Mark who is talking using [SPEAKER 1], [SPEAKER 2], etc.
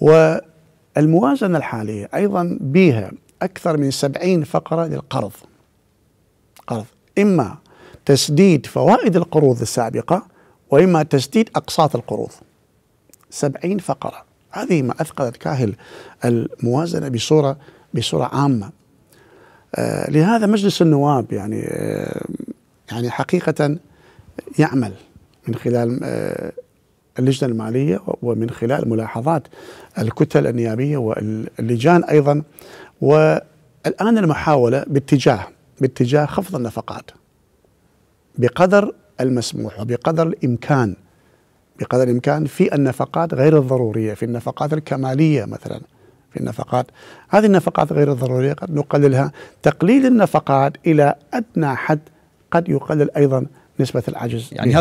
[SPEAKER 1] والموازنة الحالية أيضا بها أكثر من سبعين فقرة للقرض قرض إما تسديد فوائد القروض السابقة وإما تسديد أقساط القروض سبعين فقرة هذه ما أثقلت كاهل الموازنة بصورة بصورة عامة آه لهذا مجلس النواب يعني آه يعني حقيقة يعمل من خلال آه اللجنة المالية ومن خلال ملاحظات الكتل النيابية واللجان أيضا والآن المحاولة باتجاه باتجاه خفض النفقات بقدر المسموح وبقدر الإمكان بقدر الإمكان في النفقات غير الضرورية في النفقات الكمالية مثلا في النفقات هذه النفقات غير الضرورية قد نقللها تقليل النفقات إلى أدنى حد قد يقلل أيضا نسبة العجز
[SPEAKER 2] يعني هذا